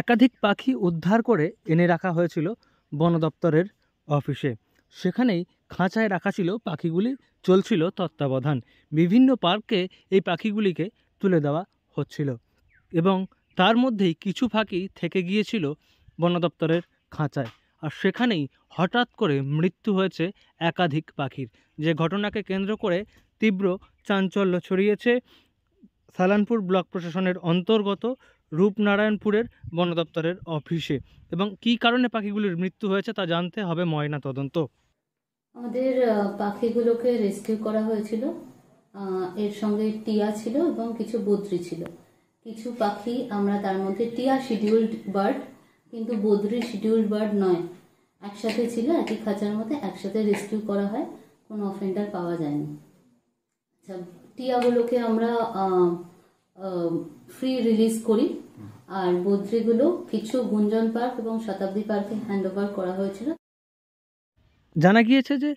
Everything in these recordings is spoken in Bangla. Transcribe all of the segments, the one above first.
একাধিক পাখি উদ্ধার করে এনে রাখা হয়েছিল বন দপ্তরের অফিসে সেখানেই খাঁচায় রাখা ছিল পাখিগুলি চলছিল তত্ত্বাবধান বিভিন্ন পার্কে এই পাখিগুলিকে তুলে দেওয়া হচ্ছিল এবং তার মধ্যেই কিছু পাখি থেকে গিয়েছিল বন দপ্তরের খাঁচায় আর সেখানেই হঠাৎ করে মৃত্যু হয়েছে একাধিক পাখির যে ঘটনাকে কেন্দ্র করে তীব্র চাঞ্চল্য ছড়িয়েছে সালানপুর ব্লক প্রশাসনের অন্তর্গত রূপনারায়ণপুরের বন দপ্তরের অফিসে এবং কি কারণে পাখিগুলির মৃত্যু হয়েছে তা জানতে হবে ময়না তদন্ত আমাদের পাখিগুলোকে রেস্কিউ করা হয়েছিল এর সঙ্গে টিয়া ছিল এবং কিছু বদ্রি ছিল কিছু পাখি আমরা তার মধ্যে টিয়া শিডিউল্ড বার্ড কিন্তু বদ্রি শিডিউল্ড বার্ড নয় একসাথে ছিল একই খাঁচার মধ্যে একসাথে রেস্কিউ করা হয় কোনো অফেন্ডার পাওয়া যায়নি আচ্ছা, টিয়াগুলোকে আমরা ফ্রি রিলিজ করি আর বদ্রিগুলো কিছু গুঞ্জন পার্ক এবং শতাব্দী পার্কে হ্যান্ড ওভার করা হয়েছিল জানা গিয়েছে যে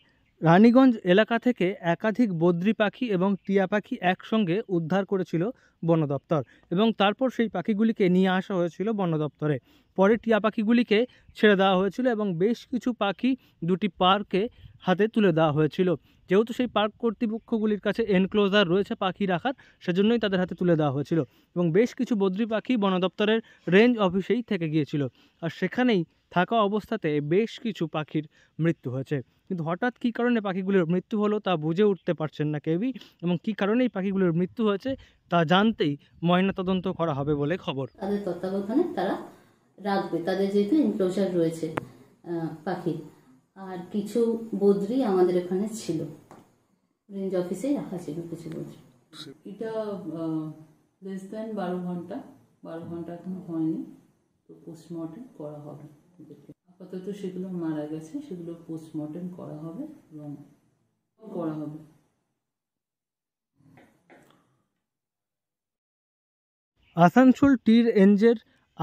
রানীগঞ্জ এলাকা থেকে একাধিক বদ্রি পাখি এবং টিয়া পাখি একসঙ্গে উদ্ধার করেছিল বন দপ্তর এবং তারপর সেই পাখিগুলিকে নিয়ে আসা হয়েছিল বন দপ্তরে পরে টিয়া পাখিগুলিকে ছেড়ে দেওয়া হয়েছিল এবং বেশ কিছু পাখি দুটি পার্কে হাতে তুলে দেওয়া হয়েছিল যেহেতু সেই পার্ক কর্তৃপক্ষগুলির কাছে এনক্লোজার রয়েছে পাখি রাখার সেজন্যই তাদের হাতে তুলে দেওয়া হয়েছিল এবং বেশ কিছু বদ্রি পাখি বন দপ্তরের রেঞ্জ অফিসেই থেকে গিয়েছিল আর সেখানেই থাকা অবস্থাতে বেশ কিছু পাখির মৃত্যু হয়েছে কিন্তু হঠাৎ কী কারণে পাখিগুলির মৃত্যু হলো তা বুঝে উঠতে পারছেন না কেউই এবং কী কারণে এই পাখিগুলির মৃত্যু হয়েছে তা জানতেই ময়নাতদন্ত করা হবে বলে খবর তাদের তত্ত্বাবধানে তারা রাখবে তাদের যেহেতু এনক্লোজার রয়েছে পাখি আর কিছু বদ্রি আমাদের এখানে ছিল রেঞ্জ অফিসেই রাখা ছিল কিছু বদ্রি এটা লেস দেন বারো ঘন্টা বারো ঘন্টা এখনো হয়নি তো পোস্টমর্টেম করা হবে আপাতত সেগুলো মারা গেছে সেগুলো পোস্টমর্টম করা হবে এবং করা হবে আসানসোল টির এঞ্জের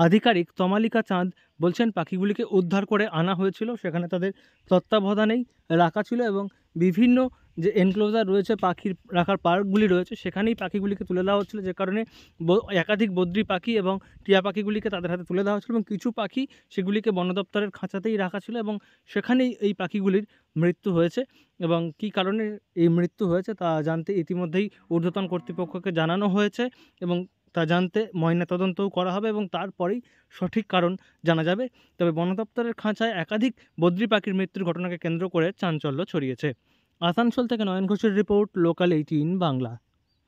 আধিকারিক তমালিকা চাঁদ বলছেন পাখিগুলিকে উদ্ধার করে আনা হয়েছিল সেখানে তাদের তত্ত্বাবধানেই রাখা ছিল এবং বিভিন্ন যে এনক্লোজার রয়েছে পাখির রাখার পার্কগুলি রয়েছে সেখানেই পাখিগুলিকে তুলে দেওয়া হচ্ছিলো যে কারণে একাধিক বদ্রি পাখি এবং টিয়া পাখিগুলিকে তাদের হাতে তুলে দেওয়া হচ্ছিলো এবং কিছু পাখি সেগুলিকে বন দপ্তরের খাঁচাতেই রাখা ছিল এবং সেখানেই এই পাখিগুলির মৃত্যু হয়েছে এবং কি কারণে এই মৃত্যু হয়েছে তা জানতে ইতিমধ্যেই ঊর্ধ্বতন কর্তৃপক্ষকে জানানো হয়েছে এবং তা জানতে ময়নাতদন্তও করা হবে এবং তারপরেই সঠিক কারণ জানা যাবে তবে বন দপ্তরের খাঁচায় একাধিক বদ্রি পাখির মৃত্যুর ঘটনাকে কেন্দ্র করে চাঞ্চল্য ছড়িয়েছে আসানসোল থেকে নয়ন ঘোষের রিপোর্ট লোকাল এইটিন বাংলা